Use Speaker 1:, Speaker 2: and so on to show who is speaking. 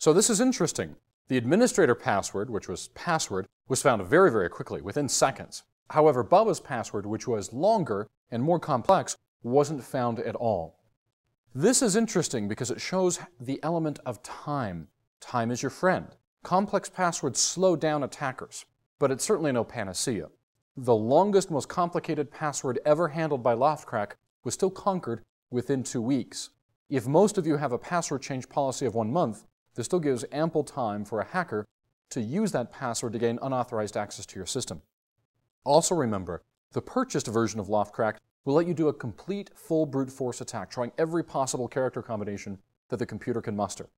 Speaker 1: So this is interesting. The administrator password, which was password, was found very, very quickly, within seconds. However, Bubba's password, which was longer and more complex, wasn't found at all. This is interesting because it shows the element of time. Time is your friend. Complex passwords slow down attackers, but it's certainly no panacea. The longest, most complicated password ever handled by Loftcrack was still conquered within two weeks. If most of you have a password change policy of one month, this still gives ample time for a hacker to use that password to gain unauthorized access to your system. Also remember, the purchased version of Loftcrack will let you do a complete full brute force attack, trying every possible character combination that the computer can muster.